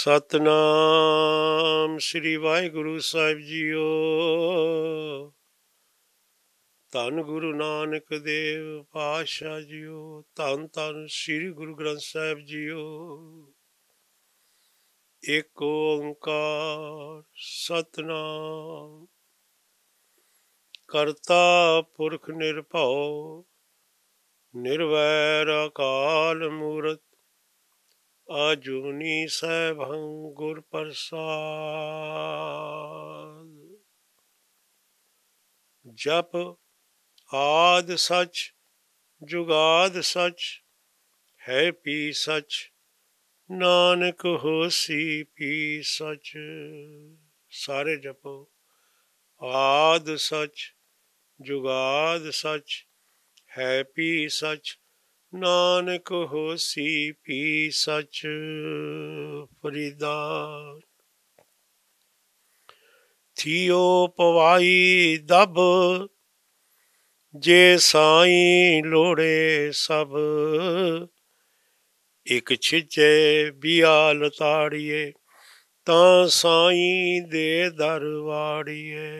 ਸਤਨਾਮ ਸ੍ਰੀ ਵਾਹਿਗੁਰੂ ਸਾਹਿਬ ਜੀਓ ਧੰਨ ਗੁਰੂ ਨਾਨਕ ਦੇਵ ਪਾਤਸ਼ਾਹ ਜੀਓ ਧੰਨ ਧੰਨ ਸ੍ਰੀ ਗੁਰੂ ਗ੍ਰੰਥ ਸਾਹਿਬ ਜੀਓ ਏਕ ਓੰਕਾਰ ਸਤਨਾਮ ਕਰਤਾ ਪੁਰਖ ਨਿਰਭਉ ਨਿਰਵੈਰ ਅਕਾਲ ਮੂਰਤ ਅਜੂਨੀ ਸਭੰ ਗੁਰ ਪ੍ਰਸਾਦ ਜਪ ਆਦ ਸਚ ਜੁਗਾਦ ਸਚ ਹੈ ਪੀ ਸਚ ਨਾਨਕ ਹੋਸੀ ਪੀ ਸਚ ਸਾਰੇ ਜਪੋ ਆਦ ਸਚ ਜੁਗਾਦ ਸਚ ਹੈ ਪੀ ਸਚ ਨਾਨਕ ਹੋਸੀ ਪੀ ਸਚ ਫਰੀਦਾ ਥਿਓ ਪਵਾਈ ਦਬ ਜੇ ਸਾਈ ਲੋੜੇ ਸਭ ਇਕ ਛਿਜੇ ਬਿਆਲ ਤਾੜੀਏ ਤਾਂ ਸਾਈ ਦੇ ਦਰਵਾੜੀਏ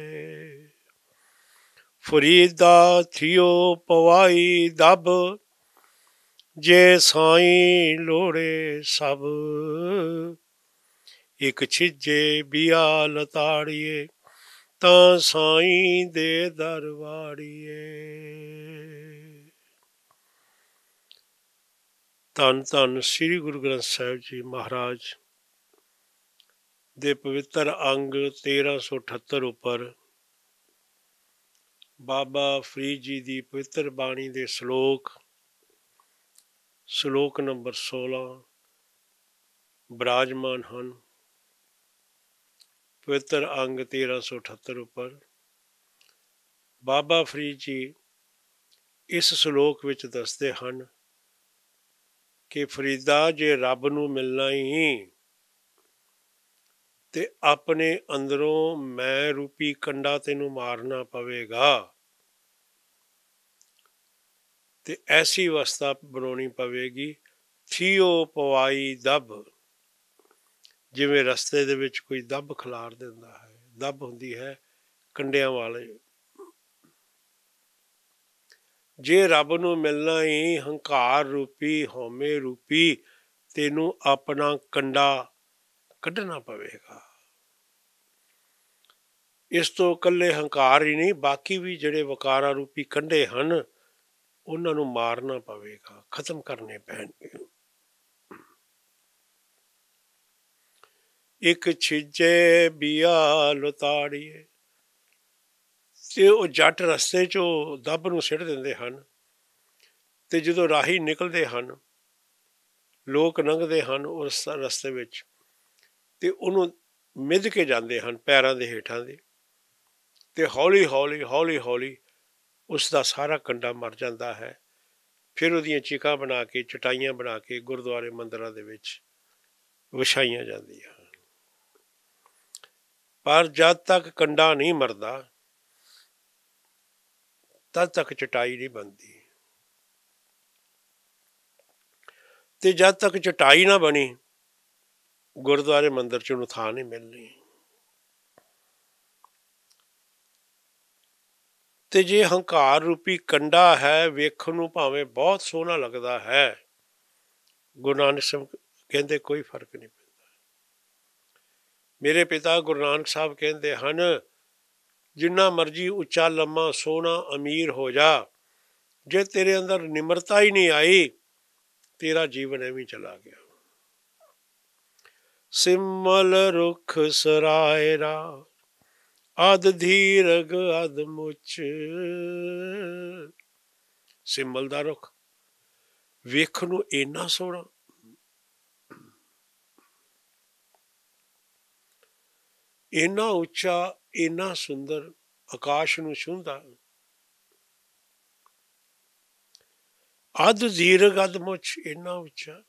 ਫਰੀਦਾ ਥਿਓ ਪਵਾਈ ਦਬ ਜੇ ਸਾਈ ਲੋੜੇ ਸਭ ਇਕ ਛਿਜੇ ਬਿਆ ਲਤਾੜੀਏ ਤਾਂ ਸਾਈ ਦੇ ਦਰਵਾੜੀਏ ਤਨ ਤਨ ਸ੍ਰੀ ਗੁਰੂ ਗ੍ਰੰਥ ਸਾਹਿਬ ਜੀ ਮਹਾਰਾਜ ਦੇ ਪਵਿੱਤਰ ਅੰਗ 1378 ਉੱਪਰ ਬਾਬਾ ਫਰੀਦ ਜੀ ਦੀ ਪਵਿੱਤਰ ਬਾਣੀ ਦੇ ਸ਼ਲੋਕ ਸ਼ਲੋਕ ਨੰਬਰ 16 ਬਰਾਜਮਾਨ ਹਨ ਪਵਿੱਤਰ ਅੰਗ 1378 ਉੱਪਰ ਬਾਬਾ ਫਰੀਦ ਜੀ ਇਸ ਸ਼ਲੋਕ ਵਿੱਚ ਦੱਸਦੇ ਹਨ ਕਿ ਫਰੀਦਾ ਜੇ ਰੱਬ ਨੂੰ ਮਿਲਣਾ ਹੀ ਤੇ ਆਪਣੇ ਅੰਦਰੋਂ ਮੈਂ ਰੂਪੀ ਕੰਡਾ ਤੈਨੂੰ ਮਾਰਨਾ ਪਵੇਗਾ ਤੇ ਐਸੀ ਅਵਸਥਾ ਬਣਾਉਣੀ ਪਵੇਗੀ ਥੀਓ ਪਵਾਈ ਦਬ ਜਿਵੇਂ ਰਸਤੇ ਦੇ ਵਿੱਚ ਕੋਈ ਦਬ ਖਲਾਰ ਦਿੰਦਾ ਹੈ ਦਬ ਹੁੰਦੀ ਹੈ ਕੰਡਿਆਂ ਵਾਲੇ ਜੇ ਰੱਬ ਨੂੰ ਮਿਲਣਾ ਹੀ ਹੰਕਾਰ ਰੂਪੀ ਹਉਮੈ ਰੂਪੀ ਤੈਨੂੰ ਆਪਣਾ ਕੰਡਾ ਕੱਢਣਾ ਪਵੇਗਾ ਇਸ ਤੋਂ ਇਕੱਲੇ ਹੰਕਾਰ ਹੀ ਨਹੀਂ ਬਾਕੀ ਵੀ ਜਿਹੜੇ ਵਕਾਰਾ ਰੂਪੀ ਕੰਡੇ ਹਨ ਉਹਨਾਂ ਨੂੰ ਮਾਰਨਾ ਪਵੇਗਾ ਖਤਮ ਕਰਨੇ ਪੈਣਗੇ ਇੱਕ ਛਿਜੇ ਬਿਆ ਲਤਾੜੀਏ ਤੇ ਉਹ ਜੱਟ ਰਸਤੇ 'ਚੋਂ ਦੱਬ ਨੂੰ ਸਿੱਟ ਦਿੰਦੇ ਹਨ ਤੇ ਜਦੋਂ ਰਾਹੀ ਨਿਕਲਦੇ ਹਨ ਲੋਕ ਲੰਘਦੇ ਹਨ ਉਸ ਰਸਤੇ ਵਿੱਚ ਤੇ ਉਹਨੂੰ ਮਿੱਧ ਕੇ ਜਾਂਦੇ ਹਨ ਪੈਰਾਂ ਦੇ ਹੇਠਾਂ ਦੇ ਤੇ ਹੌਲੀ ਹੌਲੀ ਹੌਲੀ ਹੌਲੀ ਉਸ ਦਾ ਸਾਰਾ ਕੰਡਾ ਮਰ ਜਾਂਦਾ ਹੈ ਫਿਰ ਉਹਦੀਆਂ ਚੀਕਾਂ ਬਣਾ ਕੇ ਚਟਾਈਆਂ ਬਣਾ ਕੇ ਗੁਰਦੁਆਰੇ ਮੰਦਰਾਂ ਦੇ ਵਿੱਚ ਵਿਛਾਈਆਂ ਜਾਂਦੀਆਂ ਪਰ ਜਦ ਤੱਕ ਕੰਡਾ ਨਹੀਂ ਮਰਦਾ ਤਦ ਤੱਕ ਚਟਾਈ ਨਹੀਂ ਬਣਦੀ ਤੇ ਜਦ ਤੱਕ ਚਟਾਈ ਨਾ ਬਣੀ ਗੁਰਦੁਆਰੇ ਮੰਦਰ ਚ ਉਹਨੂੰ ਥਾਂ ਨਹੀਂ ਮਿਲਣੀ ਤੇ ਜੇ ਹੰਕਾਰ ਰੂਪੀ ਕੰਡਾ ਹੈ ਵੇਖਣ ਨੂੰ ਭਾਵੇਂ ਬਹੁਤ ਸੋਹਣਾ ਲੱਗਦਾ ਹੈ ਗੁਰਨਾਨਕ ਸਾਹਿਬ ਕਹਿੰਦੇ ਕੋਈ ਫਰਕ ਨਹੀਂ ਪੈਂਦਾ ਮੇਰੇ ਪਿਤਾ ਗੁਰਨਾਨਕ ਸਾਹਿਬ ਕਹਿੰਦੇ ਹਨ ਜਿੰਨਾ ਮਰਜੀ ਉੱਚਾ ਲੰਮਾ ਸੋਹਣਾ ਅਮੀਰ ਹੋ ਜਾ ਜੇ ਤੇਰੇ ਅੰਦਰ ਨਿਮਰਤਾ ਹੀ ਨਹੀਂ ਆਈ ਤੇਰਾ ਜੀਵਨ ਐਵੇਂ ਚਲਾ ਗਿਆ ਸਿਮਲ ਰੁਖ ਸਰਾਇਰਾ ਆਦ ਧੀਰਗ ਆਦ ਮੁਚ ਸਿੰਬਲ ਦਾ ਰੁਖ ਵੇਖ ਨੂੰ ਇੰਨਾ ਸੋਹਣਾ ਇੰਨਾ ਉੱਚਾ ਇੰਨਾ ਸੁੰਦਰ ਆਕਾਸ਼ ਨੂੰ ਛੂੰਹਦਾ ਅਦ ਧੀਰਗ ਅਦ ਮੁਛ ਇੰਨਾ ਉੱਚਾ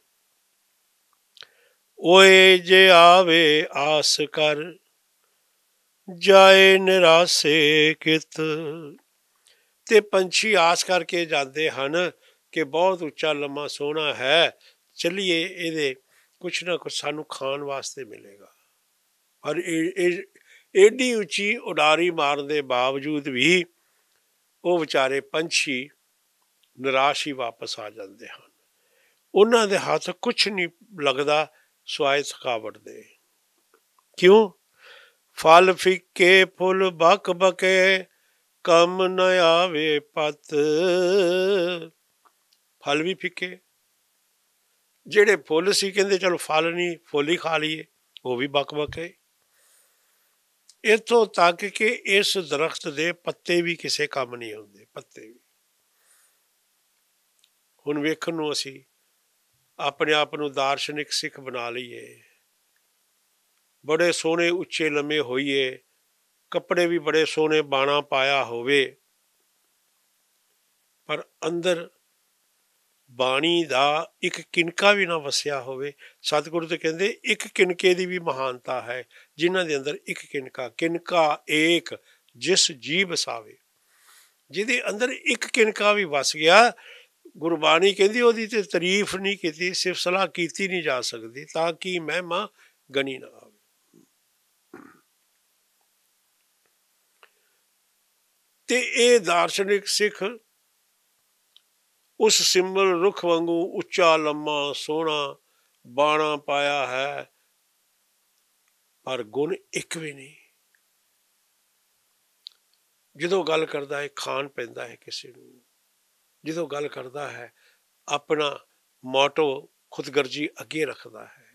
ਓਏ ਜੇ ਆਵੇ ਆਸ ਕਰ ਜਾਏ ਨਿਰਾਸੇ ਕਿਤ ਤੇ ਪੰਛੀ ਆਸ ਕਰਕੇ ਜਾਂਦੇ ਹਨ ਕਿ ਬਹੁਤ ਉੱਚਾ ਲੰਮਾ ਸੋਹਣਾ ਹੈ ਚਲਿਏ ਇਹਦੇ ਕੁਛ ਨਾ ਕੁਛ ਸਾਨੂੰ ਖਾਣ ਵਾਸਤੇ ਮਿਲੇਗਾ ਪਰ ਇਹ ਏਡੀ ਉੱਚੀ ਉਡਾਰੀ ਮਾਰਨ ਦੇ ਬਾਵਜੂਦ ਵੀ ਉਹ ਵਿਚਾਰੇ ਪੰਛੀ ਨਿਰਾਸ਼ ਹੀ ਵਾਪਸ ਆ ਜਾਂਦੇ ਹਨ ਉਹਨਾਂ ਦੇ ਹੱਥ ਕੁਛ ਨਹੀਂ ਲੱਗਦਾ ਸਵਾਇ ਥਕਾਵਟ ਦੇ ਕਿਉਂ ਫਲ ਫਿੱਕੇ ਫੁੱਲ ਬਕ ਬਕੇ ਕੰਮ ਨ ਆਵੇ ਪਤ ਫਲ ਵੀ ਫਿੱਕੇ ਜਿਹੜੇ ਫੁੱਲ ਸੀ ਕਹਿੰਦੇ ਚਲੋ ਫਲ ਨਹੀਂ ਫੁੱਲ ਹੀ ਖਾ ਲਈਏ ਉਹ ਵੀ ਬਕ ਬਕੇ ਇਥੋਂ ਤੱਕ ਕਿ ਇਸ ਦਰਖਤ ਦੇ ਪੱਤੇ ਵੀ ਕਿਸੇ ਕੰਮ ਨਹੀਂ ਆਉਂਦੇ ਪੱਤੇ ਵੀ ਹੁਣ ਵੇਖਣ ਨੂੰ ਅਸੀਂ ਆਪਣੇ ਆਪ ਨੂੰ ਦਾਰਸ਼ਨਿਕ ਸਿੱਖ ਬਣਾ ਲਈਏ ਬੜੇ ਸੋਹਣੇ ਉੱਚੇ ਲੰਮੇ ਹੋਈਏ ਕੱਪੜੇ ਵੀ ਬੜੇ ਸੋਹਣੇ ਬਾਣਾ ਪਾਇਆ ਹੋਵੇ ਪਰ ਅੰਦਰ ਬਾਣੀ ਦਾ ਇੱਕ ਕਿਨਕਾ ਵੀ ਨਾ ਵਸਿਆ ਹੋਵੇ ਸਤਿਗੁਰੂ ਤੇ ਕਹਿੰਦੇ ਇੱਕ ਕਿਨਕੇ ਦੀ ਵੀ ਮਹਾਨਤਾ ਹੈ ਜਿਨ੍ਹਾਂ ਦੇ ਅੰਦਰ ਇੱਕ ਕਿਨਕਾ ਕਿਨਕਾ ਏਕ ਜਿਸ ਜੀ ਵਸਾਵੇ ਜਿਹਦੇ ਅੰਦਰ ਇੱਕ ਕਿਨਕਾ ਵੀ ਵਸ ਗਿਆ ਗੁਰਬਾਣੀ ਕਹਿੰਦੀ ਉਹਦੀ ਤੇ ਤਾਰੀਫ ਨਹੀਂ ਕੀਤੀ ਸਿਰਫ ਸਲਾਹ ਕੀਤੀ ਨਹੀਂ ਜਾ ਸਕਦੀ ਤਾਂ ਕਿ ਮਹਿਮਾ ਗਣੀ ਨਾ ਤੇ ਇਹ ਦਾਰਸ਼ਨਿਕ ਸਿੱਖ ਉਸ ਸਿੰਬਲ ਰੁੱਖ ਵਾਂਗੂ ਉੱਚਾ ਲੰਮਾ ਸੋਹਣਾ ਬਾਣਾ ਪਾਇਆ ਹੈ ਪਰ ਗੁਣ ਇੱਕ ਵੀ ਨਹੀਂ ਜਦੋਂ ਗੱਲ ਕਰਦਾ ਹੈ ਖਾਨ ਪੈਂਦਾ ਹੈ ਕਿਸੇ ਨੂੰ ਜਦੋਂ ਗੱਲ ਕਰਦਾ ਹੈ ਆਪਣਾ ਮੋਟੋ ਖੁਦਗਰਜੀ ਅੱਗੇ ਰੱਖਦਾ ਹੈ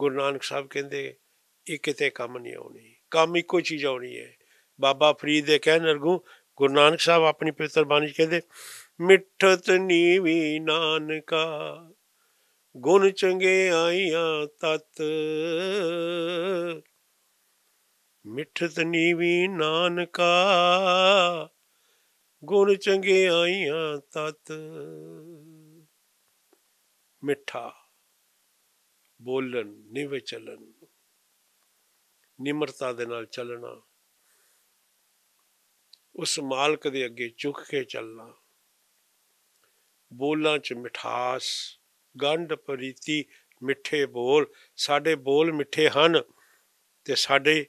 ਗੁਰੂ ਨਾਨਕ ਸਾਹਿਬ ਕਹਿੰਦੇ ਇਹ ਕਿਤੇ ਕੰਮ ਨਹੀਂ ਆਉਣੀ ਕੰਮ ਇੱਕੋ ਚੀਜ਼ ਆਉਣੀ ਹੈ ਬਾਬਾ ਫਰੀਦ ਦੇ ਕਹਿਣ ਅਰਗੂ ਗੁਰੂ ਨਾਨਕ ਸਾਹਿਬ ਆਪਣੀ ਪਵਿੱਤਰ ਬਾਣੀ ਕਹਿੰਦੇ ਮਿੱਠਤ ਨੀਵੀ ਨਾਨਕਾ ਗੁਣ ਚੰਗੇ ਆਈਆਂ ਤਤ ਮਿੱਠਤ ਨੀਵੀ ਨਾਨਕਾ ਗੁਣ ਚੰਗੇ ਆਈਆਂ ਤਤ ਮਿੱਠਾ ਬੋਲਣ ਨਿਵੇ ਨਿਮਰਤਾ ਦੇ ਨਾਲ ਚੱਲਣਾ ਉਸ ਮਾਲਕ ਦੇ ਅੱਗੇ ਝੁਕ ਕੇ ਚੱਲਣਾ ਬੋਲਾਂ 'ਚ ਮਿਠਾਸ ਗੰਢ ਪ੍ਰੀਤੀ ਮਿੱਠੇ ਬੋਲ ਸਾਡੇ ਬੋਲ ਮਿੱਠੇ ਹਨ ਤੇ ਸਾਡੇ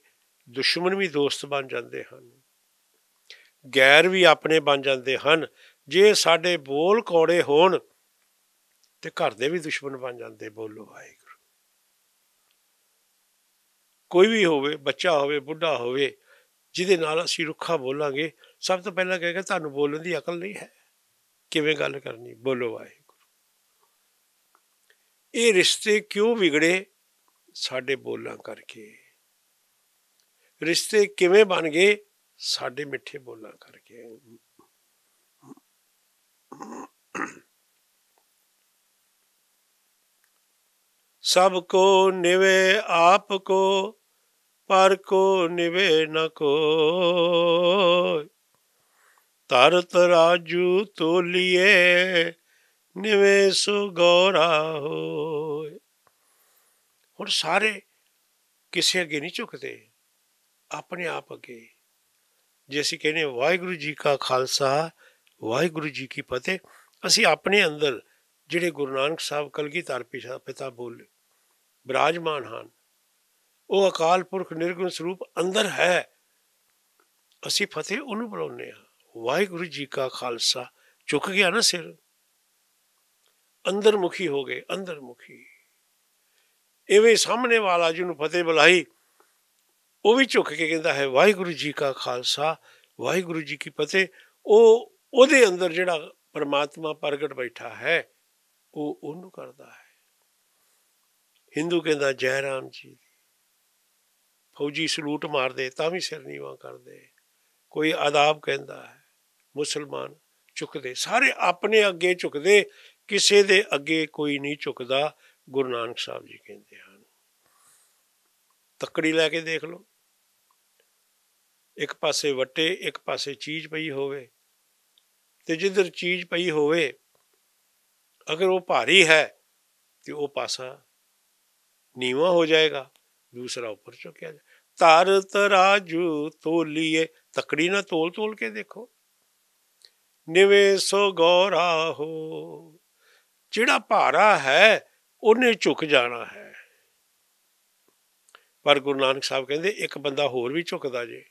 ਦੁਸ਼ਮਣ ਵੀ ਦੋਸਤ ਬਣ ਜਾਂਦੇ ਹਨ ਗੈਰ ਵੀ ਆਪਣੇ ਬਣ ਜਾਂਦੇ ਹਨ ਜੇ ਸਾਡੇ ਬੋਲ ਕੌੜੇ ਹੋਣ ਤੇ ਘਰ ਦੇ ਵੀ ਦੁਸ਼ਮਣ ਬਣ ਜਾਂਦੇ ਬੋਲੋ ਵਾਹਿਗੁਰੂ ਕੋਈ ਵੀ ਹੋਵੇ ਬੱਚਾ ਹੋਵੇ ਬੁੱਢਾ ਹੋਵੇ ਜਿਹਦੇ ਨਾਲ ਅਸੀਂ ਰੁੱਖਾ ਬੋਲਾਂਗੇ ਸਭ ਤੋਂ ਪਹਿਲਾਂ ਕਹੇਗਾ ਤੁਹਾਨੂੰ ਬੋਲਣ ਦੀ ਅਕਲ ਨਹੀਂ ਹੈ ਕਿਵੇਂ ਗੱਲ ਕਰਨੀ ਬੋਲੋ ਵਾਹਿਗੁਰੂ ਇਹ ਰਿਸ਼ਤੇ ਕਿਉਂ ਵਿਗੜੇ ਸਾਡੇ ਬੋਲਾਂ ਕਰਕੇ ਰਿਸ਼ਤੇ ਕਿਵੇਂ ਬਣ ਗਏ ਸਾਡੇ ਮਿੱਠੇ ਬੋਲਾਂ ਕਰਕੇ ਸਭ ਕੋ ਨਿਵੇ ਆਪ ਕੋ ਪਰ ਕੋ ਨਿਵੇ ਨ ਕੋ ਤਰਤ ਰਾਜੂ ਤੋਲੀਏ ਨਿਵੇ ਸੁ ਗੋਰਾ ਹੋਏ ਹੁਣ ਸਾਰੇ ਕਿਸੇ ਅੱਗੇ ਨਹੀਂ ਝੁਕਦੇ ਆਪਣੇ ਆਪ ਅੱਗੇ ਜੇ ਅਸੀਂ ਕਹਿੰਦੇ ਵਾਹਿਗੁਰੂ ਜੀ ਕਾ ਖਾਲਸਾ ਵਾਹਿਗੁਰੂ ਜੀ ਕੀ ਫਤਿਹ ਅਸੀਂ ਆਪਣੇ ਅੰਦਰ ਜਿਹੜੇ ਗੁਰੂ ਨਾਨਕ ਸਾਹਿਬ ਕਲਗੀਧਰ ਪਿਤਾ ਬੋਲੇ ਬਿਰਾਜਮਾਨ ਹਨ ਉਹ ਅਕਾਲ ਪੁਰਖ ਨਿਰਗੁਣ ਸਰੂਪ ਅੰਦਰ ਹੈ ਅਸੀਂ ਫਤਿਹ ਉਹਨੂੰ ਬੁਲਾਉਂਦੇ ਆ ਵਾਹਿਗੁਰੂ ਜੀ ਕਾ ਖਾਲਸਾ ਚੁੱਕ ਗਿਆ ਨਾ ਸਿਰ ਅੰਦਰ ਮੁਖੀ ਹੋ ਗਏ ਅੰਦਰ ਮੁਖੀ ਐਵੇਂ ਸਾਹਮਣੇ ਵਾਲਾ ਜਿਹਨੂੰ ਫਤਿਹ ਬੁਲਾਈ ਉਹ ਵੀ ਝੁੱਕ ਕੇ ਕਹਿੰਦਾ ਹੈ ਵਾਹਿਗੁਰੂ ਜੀ ਕਾ ਖਾਲਸਾ ਵਾਹਿਗੁਰੂ ਜੀ ਕੀ ਫਤਿਹ ਉਹ ਉਹਦੇ ਅੰਦਰ ਜਿਹੜਾ ਪਰਮਾਤਮਾ ਪ੍ਰਗਟ ਬੈਠਾ ਹੈ ਉਹ ਉਹਨੂੰ ਕਰਦਾ ਹੈ Hindu ਕਹਿੰਦਾ ਜੈ ਰਾਮ ਜੀ ਫੌਜੀ ਸਲੂਟ ਮਾਰਦੇ ਤਾਂ ਵੀ ਸਿਰ ਵਾਂ ਕਰਦੇ ਕੋਈ ਆਦਾਬ ਕਹਿੰਦਾ ਹੈ ਮੁਸਲਮਾਨ ਝੁਕਦੇ ਸਾਰੇ ਆਪਣੇ ਅੱਗੇ ਝੁਕਦੇ ਕਿਸੇ ਦੇ ਅੱਗੇ ਕੋਈ ਨਹੀਂ ਝੁਕਦਾ ਗੁਰੂ ਨਾਨਕ ਸਾਹਿਬ ਜੀ ਕਹਿੰਦੇ ਹਨ ਤੱਕੜੀ ਲੈ ਕੇ ਦੇਖ ਲਓ ਇੱਕ ਪਾਸੇ ਵੱਟੇ ਇੱਕ ਪਾਸੇ ਚੀਜ਼ ਪਈ ਹੋਵੇ ਤੇ ਜਿੱਧਰ ਚੀਜ਼ ਪਈ ਹੋਵੇ ਅਗਰ ਉਹ ਭਾਰੀ ਹੈ ਤੇ ਉਹ ਪਾਸਾ ਨੀਵਾ ਹੋ ਜਾਏਗਾ ਦੂਸਰਾ ਉੱਪਰ ਚੁੱਕਿਆ ਜਾ ਤਰ ਤਰਾਜੂ ਤੋਲੀਏ ਤਕੜੀ ਨਾ ਤੋਲ ਤੋਲ ਕੇ ਦੇਖੋ ਨਿਵੇਂ ਸੋ ਗੋਰਾ ਹੋ ਜਿਹੜਾ ਭਾਰਾ ਹੈ ਉਹਨੇ ਝੁਕ ਜਾਣਾ ਹੈ ਪਰ ਗੁਰੂ ਨਾਨਕ ਸਾਹਿਬ ਕਹਿੰਦੇ ਇੱਕ ਬੰਦਾ ਹੋਰ ਵੀ ਝੁਕਦਾ ਜੇ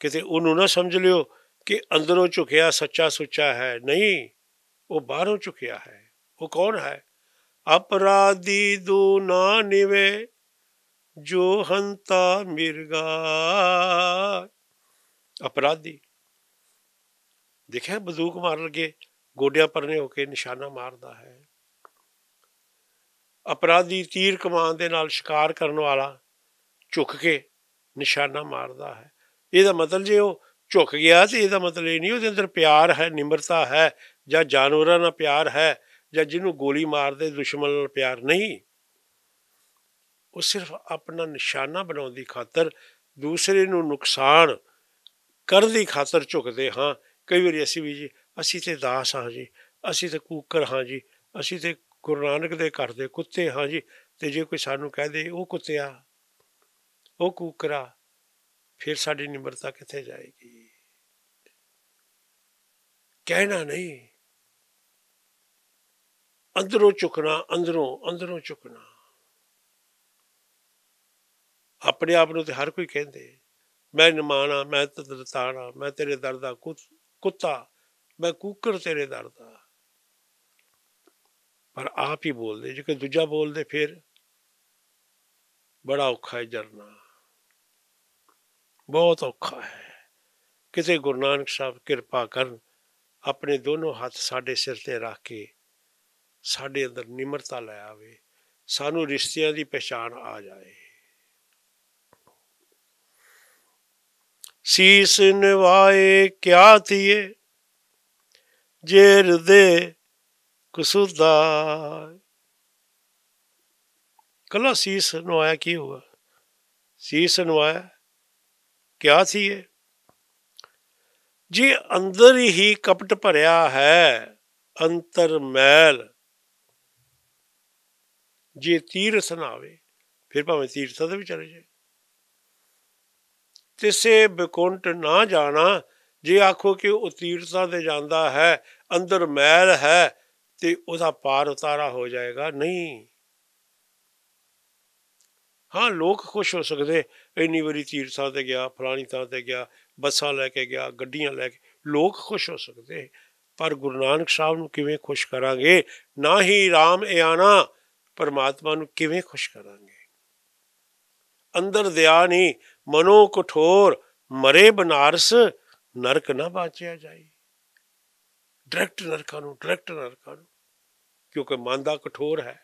ਕਿਤੇ ਉਹਨੂੰ ਨਾ ਸਮਝ ਲਿਓ ਕਿ ਅੰਦਰੋਂ ਝੁਕਿਆ ਸੱਚਾ ਸੁੱਚਾ ਹੈ ਨਹੀਂ ਉਹ ਬਾਹਰੋਂ ਝੁਕਿਆ ਹੈ ਉਹ ਕੌਣ ਹੈ ਅਪਰਾਧੀ ਦੂ ਨਾ ਨਿਵੇ ਜੋ ਹੰਤਾ ਮਿਰਗਾ ਅਪਰਾਧੀ ਦੇਖਿਆ ਬਜ਼ੂਕ ਮਾਰ ਲਗੇ ਗੋਡਿਆਂ ਪਰਨੇ ਹੋ ਕੇ ਨਿਸ਼ਾਨਾ ਮਾਰਦਾ ਹੈ ਅਪਰਾਧੀ ਤੀਰ ਕਮਾਨ ਦੇ ਨਾਲ ਸ਼ਿਕਾਰ ਕਰਨ ਵਾਲਾ ਝੁੱਕ ਕੇ ਨਿਸ਼ਾਨਾ ਮਾਰਦਾ ਹੈ ਇਹਦਾ ਮਤਲਬ ਜੇ ਉਹ ਝੁੱਕ ਗਿਆ ਤੇ ਇਹਦਾ ਮਤਲਬ ਇਹ ਨਹੀਂ ਉਹਦੇ ਅੰਦਰ ਪਿਆਰ ਹੈ ਨਿਮਰਤਾ ਹੈ ਜਾਂ ਜਾਨਵਰਾਂ ਨਾਲ ਪਿਆਰ ਹੈ ਜਾਂ ਜਿਹਨੂੰ ਗੋਲੀ ਮਾਰਦੇ ਦੁਸ਼ਮਣ ਨਾਲ ਪਿਆਰ ਨਹੀਂ ਉਹ ਸਿਰਫ ਆਪਣਾ ਨਿਸ਼ਾਨਾ ਬਣਾਉਣ ਦੀ ਖਾਤਰ ਦੂਸਰੇ ਨੂੰ ਨੁਕਸਾਨ ਕਰਨ ਦੀ ਖਾਤਰ ਝੁਕਦੇ ਹਾਂ ਕਈ ਵਾਰੀ ਅਸੀਂ ਵੀ ਜੀ ਅਸੀਂ ਤੇ ਦਾਸ ਹਾਂ ਜੀ ਅਸੀਂ ਤੇ ਕੂਕਰ ਹਾਂ ਜੀ ਅਸੀਂ ਤੇ ਗੁਰੂ ਨਾਨਕ ਦੇ ਘਰ ਦੇ ਕੁੱਤੇ ਹਾਂ ਜੀ ਤੇ ਜੇ ਕੋਈ ਸਾਨੂੰ ਕਹਿ ਦੇ ਉਹ ਕੁੱਤਿਆ ਉਹ ਕੂਕਰਾ ਫਿਰ ਸਾਡੀ ਨਿਮਰਤਾ ਕਿੱਥੇ ਜਾਏਗੀ ਕਹਿਣਾ ਨਹੀਂ ਅੰਦਰੋਂ ਝੁਕਣਾ ਅੰਦਰੋਂ ਅੰਦਰੋਂ ਝੁਕਣਾ ਆਪਣੇ ਆਪ ਨੂੰ ਤੇ ਹਰ ਕੋਈ ਕਹਿੰਦੇ ਮੈਂ ਨਿਮਾਣਾ ਮੈਂ ਤਦਰਤਾਣਾ ਮੈਂ ਤੇਰੇ ਦਰ ਦਾ ਕੁੱਤਾ ਮੈਂ ਕੂਕਰ ਤੇਰੇ ਦਰ ਦਾ ਪਰ ਆਪ ਹੀ ਬੋਲਦੇ ਜੇ ਕੋਈ ਦੂਜਾ ਬੋਲਦੇ ਫਿਰ ਬੜਾ ਔਖਾ ਹੈ ਜਰਨਾ ਬਹੁਤ ਔਖਾ ਹੈ ਕਿਸੇ ਗੁਰੂ ਨਾਨਕ ਸਾਹਿਬ ਕਿਰਪਾ ਕਰਨ ਆਪਣੇ ਦੋਨੋਂ ਹੱਥ ਸਾਡੇ ਸਿਰ ਤੇ ਰੱਖ ਕੇ ਸਾਡੇ ਅੰਦਰ ਨਿਮਰਤਾ ਲਿਆਵੇ ਸਾਨੂੰ ਰਿਸ਼ਤਿਆਂ ਦੀ ਪਛਾਣ ਆ ਜਾਏ ਸੀਸ ਨਿਵਾਏ ਕਿਆ ਥੀਏ ਜੇਰ ਦੇ ਕੁਸੁਦਾ ਕੱਲਾ ਸੀਸ ਨਵਾਇਆ ਕੀ ਹੋਗਾ ਸੀਸ ਨਵਾਇਆ ਕਿਆ ਸੀ ਜੀ ਅੰਦਰ ਹੀ ਕਪਟ ਭਰਿਆ ਹੈ ਅੰਤਰ ਮੈਲ ਜੇ ਤੀਰ ਨਾ ਫਿਰ ਭਾਵੇਂ ਤੀਰ ਦੇ ਵੀ ਚਲੇ ਜਾਏ ਤਿਸੇ ਬਿਕੁੰਟ ਨਾ ਜਾਣਾ ਜੇ ਆਖੋ ਕਿ ਉਹ ਤੀਰਥਾਂ ਤੇ ਜਾਂਦਾ ਹੈ ਅੰਦਰ ਮੈਲ ਹੈ ਤੇ ਉਹਦਾ ਪਾਰ ਉਤਾਰਾ ਹੋ ਜਾਏਗਾ ਨਹੀਂ ਹਾਂ ਲੋਕ ਖੁਸ਼ ਹੋ ਸਕਦੇ ਇੰਨੀ ਵਾਰੀ ਤੀਰਸਾ ਤੇ ਗਿਆ ਫਲਾਣੀ ਥਾਂ ਤੇ ਗਿਆ ਬੱਸਾਂ ਲੈ ਕੇ ਗਿਆ ਗੱਡੀਆਂ ਲੈ ਕੇ ਲੋਕ ਖੁਸ਼ ਹੋ ਸਕਦੇ ਪਰ ਗੁਰੂ ਨਾਨਕ ਸਾਹਿਬ ਨੂੰ ਕਿਵੇਂ ਖੁਸ਼ ਕਰਾਂਗੇ ਨਾ ਹੀ RAM ਇਆਣਾ ਪਰਮਾਤਮਾ ਨੂੰ ਕਿਵੇਂ ਖੁਸ਼ ਕਰਾਂਗੇ ਅੰਦਰ ਦਿਆ ਨਹੀਂ ਮਨੋ ਕਠੋਰ ਮਰੇ ਬਨਾਰਸ ਨਰਕ ਨਾ ਬਾਚਿਆ ਜਾਈ ਡਾਇਰੈਕਟ ਨਰਕਾਂ ਨੂੰ ਡਾਇਰੈਕਟ ਨਰਕਾਂ ਨੂੰ ਕਿਉਂਕਿ ਮਨ ਦਾ ਕਠੋਰ ਹੈ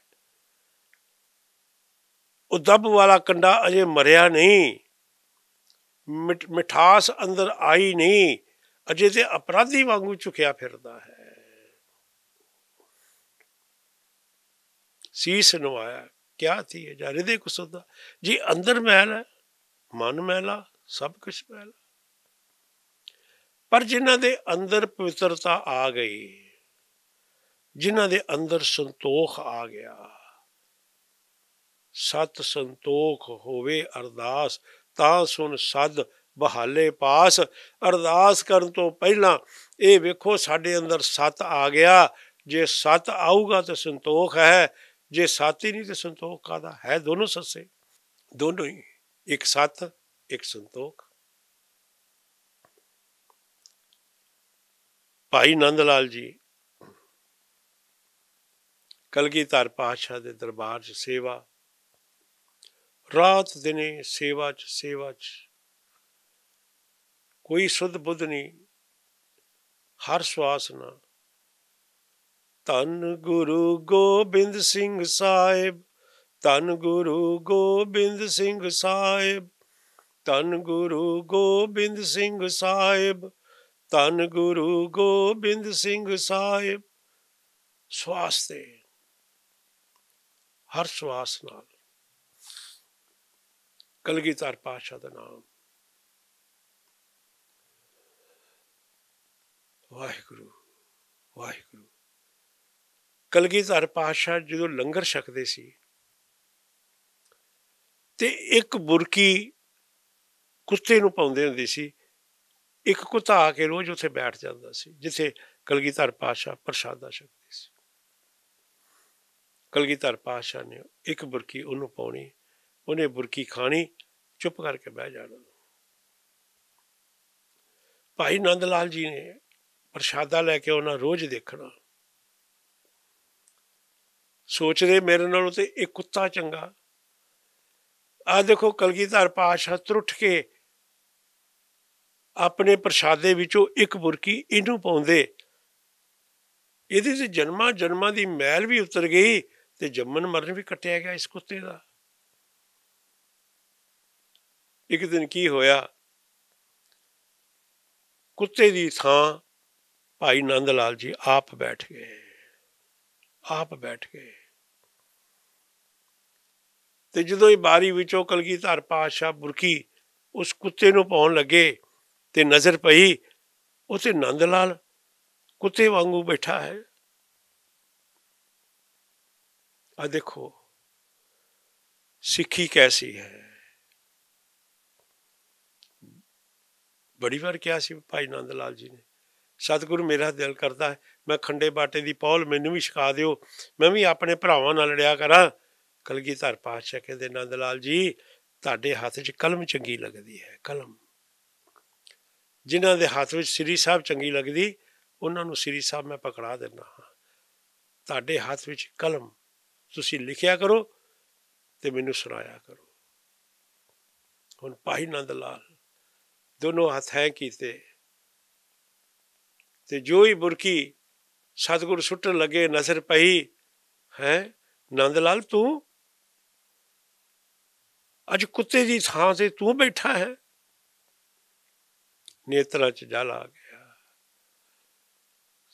ਉਹ ਦੱਬ ਵਾਲਾ ਕੰਡਾ ਅਜੇ ਮਰਿਆ ਨਹੀਂ ਮਿਠਾਸ ਅੰਦਰ ਆਈ ਨਹੀਂ ਅਜੇ ਤੇ ਅਪਰਾਧੀ ਵਾਂਗੂ ਝੁਕਿਆ ਫਿਰਦਾ ਹੈ ਸੀਸ ਨਵਾਇਆ ਕਿਆ ਥੀ ਜਾਂ ਹਿਰਦੇ ਕੁਸਦਾ ਜੀ ਅੰਦਰ ਮਹਿਲ ਹੈ ਮਨ ਮਹਿਲਾ ਸਭ ਕੁਝ ਮਹਿਲਾ ਪਰ ਜਿਨ੍ਹਾਂ ਦੇ ਅੰਦਰ ਪਵਿੱਤਰਤਾ ਆ ਗਈ ਜਿਨ੍ਹਾਂ ਦੇ ਅੰਦਰ ਸੰਤੋਖ ਆ ਗਿਆ ਸਤ ਸੰਤੋਖ ਹੋਵੇ ਅਰਦਾਸ ਤਾਂ ਸੁਣ ਸਦ ਬਹਾਲੇ ਪਾਸ ਅਰਦਾਸ ਕਰਨ ਤੋਂ ਪਹਿਲਾਂ ਇਹ ਵੇਖੋ ਸਾਡੇ ਅੰਦਰ ਸਤ ਆ ਗਿਆ ਜੇ ਸਤ ਆਊਗਾ ਤਾਂ ਸੰਤੋਖ ਹੈ ਜੇ ਸਤ ਹੀ ਨਹੀਂ ਤਾਂ ਸੰਤੋਖ ਕਾਦਾ ਹੈ ਦੋਨੋਂ ਸੱਸੇ ਦੋਨੋਂ ਹੀ ਇੱਕ ਸਤ ਇੱਕ ਸੰਤੋਖ ਭਾਈ ਨੰਦ ਲਾਲ ਜੀ ਕਲਗੀਧਰ ਪਾਤਸ਼ਾਹ ਦੇ ਦਰਬਾਰ 'ਚ ਸੇਵਾ ਰਾਤ ਦਿਨੇ ਸੇਵਾ 'ਚ ਸੇਵਾ 'ਚ ਕੋਈ ਸੁਧ ਬੁੱਧ ਨਹੀਂ ਹਰ ਸਵਾਸ ਨਾਲ ਧੰਨ ਗੁਰੂ ਗੋਬਿੰਦ ਸਿੰਘ ਸਾਹਿਬ ਤਨ ਗੁਰੂ ਗੋਬਿੰਦ ਸਿੰਘ ਸਾਹਿਬ ਤਨ ਗੁਰੂ ਗੋਬਿੰਦ ਸਿੰਘ ਸਾਹਿਬ ਤਨ ਗੁਰੂ ਗੋਬਿੰਦ ਸਿੰਘ ਸਾਹਿਬ ਸਵਾਸ ਤੇ ਹਰ ਸਵਾਸ ਨਾਲ ਕਲਗੀਧਰ ਪਾਸ਼ਾ ਦਾ ਨਾਮ ਵਾਹਿਗੁਰੂ ਵਾਹਿਗੁਰੂ ਕਲਗੀਧਰ ਪਾਸ਼ਾ ਜਦੋਂ ਲੰਗਰ ਛਕਦੇ ਸੀ ਤੇ ਇੱਕ ਬੁਰਕੀ ਕੁੱਤੇ ਨੂੰ ਪਾਉਂਦੇ ਹੁੰਦੇ ਸੀ ਇੱਕ ਕੁੱਤਾ ਆ ਕੇ ਰੋਜ਼ ਉੱਥੇ ਬੈਠ ਜਾਂਦਾ ਸੀ ਜਿੱਥੇ ਕਲਗੀਧਰ ਪਾਸ਼ਾ ਪ੍ਰਸ਼ਾਦਾ ਛਕਦੇ ਸੀ ਕਲਗੀਧਰ ਪਾਸ਼ਾ ਨੇ ਇੱਕ ਬੁਰਕੀ ਉਹਨੂੰ ਪਾਉਣੀ ਉਹਨੇ ਬੁਰਕੀ ਖਾਣੀ ਚੁੱਪ ਕਰਕੇ ਬਹਿ ਜਾਣਾ ਭਾਈ ਨੰਦ ਲਾਲ ਜੀ ਨੇ ਪ੍ਰਸ਼ਾਦਾ ਲੈ ਕੇ ਉਹਨਾਂ ਰੋਜ਼ ਦੇਖਣਾ ਸੋਚਦੇ ਮੇਰੇ ਨਾਲੋਂ ਤੇ ਇੱਕ ਕੁੱਤਾ ਚੰਗਾ ਆ ਦੇਖੋ ਕਲਗੀਧਰ ਪਾਸ਼ਾ ਤਰੁੱਠ ਕੇ ਆਪਣੇ ਪ੍ਰਸ਼ਾਦੇ ਵਿੱਚੋਂ ਇੱਕ ਬੁਰਕੀ ਇਹਨੂੰ ਪਾਉਂਦੇ ਇਹਦੇ ਤੇ ਜਨਮਾਂ ਜਨਮਾਂ ਦੀ ਮੈਲ ਵੀ ਉਤਰ ਗਈ ਤੇ ਜੰਮਨ ਮਰਨ ਵੀ ਕੱਟਿਆ ਗਿਆ ਇਸ ਕੁੱਤੇ ਦਾ ਇੱਕ ਦਿਨ ਕੀ ਹੋਇਆ ਕੁੱਤੇ ਦੀ ਥਾਂ ਭਾਈ ਨੰਦ ਲਾਲ ਜੀ ਆਪ ਬੈਠ ਗਏ ਆਪ ਬੈਠ ਗਏ ਤੇ ਜਦੋਂ ਇਹ ਬਾਰੀ ਵਿੱਚੋਂ ਕਲਗੀਧਰ ਪਾਸ਼ਾ ਬੁਰਕੀ ਉਸ ਕੁੱਤੇ ਨੂੰ ਪਾਉਣ ਲੱਗੇ ਤੇ ਨਜ਼ਰ ਪਈ ਉਸੇ ਨੰਦ ਲਾਲ ਕੁੱਤੇ ਵਾਂਗੂ ਬੈਠਾ ਹੈ ਆ ਦੇਖੋ ਸਿੱਖੀ ਕੈਸੀ ਹੈ ਬੜੀ ਵਾਰ ਕਿਹਾ ਸੀ ਭਾਈ ਨੰਦ ਲਾਲ ਜੀ ਨੇ ਸਤਿਗੁਰੂ ਮੇਰਾ ਦਿਲ ਕਰਦਾ ਮੈਂ ਖੰਡੇ ਬਾਟੇ ਦੀ ਪੌਲ ਮੈਨੂੰ ਵੀ ਸਿਖਾ ਦਿਓ ਮੈਂ ਵੀ ਆਪਣੇ ਭਰਾਵਾਂ ਨਾਲ ਲੜਿਆ ਕਰਾਂ ਕਲਗੀਧਰ ਪਾਤਸ਼ਾਹ ਕਹਿੰਦੇ ਨੰਦ ਲਾਲ ਜੀ ਤੁਹਾਡੇ ਹੱਥ 'ਚ ਕਲਮ ਚੰਗੀ ਲੱਗਦੀ ਹੈ ਕਲਮ ਜਿਨ੍ਹਾਂ ਦੇ ਹੱਥ ਵਿੱਚ ਸ੍ਰੀ ਸਾਹਿਬ ਚੰਗੀ ਲੱਗਦੀ ਉਹਨਾਂ ਨੂੰ ਸ੍ਰੀ ਸਾਹਿਬ ਮੈਂ ਪਕੜਾ ਦਿੰਦਾ ਹਾਂ ਤੁਹਾਡੇ ਹੱਥ ਵਿੱਚ ਕਲਮ ਤੁਸੀਂ ਲਿਖਿਆ ਕਰੋ ਤੇ ਮੈਨੂੰ ਸੁਣਾਇਆ ਕਰੋ ਹੁਣ ਭਾਈ ਨੰਦ ਲਾਲ ਦੋਨੋਂ ਹੱਥ ਹੈ ਕੀਤੇ ਤੇ ਜੋ ਹੀ ਬੁਰਕੀ ਸਤਗੁਰ ਸੁੱਟਣ ਲੱਗੇ ਨਜ਼ਰ ਪਈ ਹੈ ਨੰਦ ਲਾਲ ਤੂੰ ਅੱਜ ਕੁੱਤੇ ਦੀ ਥਾਂ ਤੇ ਤੂੰ ਬੈਠਾ ਹੈ ਨੇਤਰਾਂ 'ਚ ਜਲ ਆ ਗਿਆ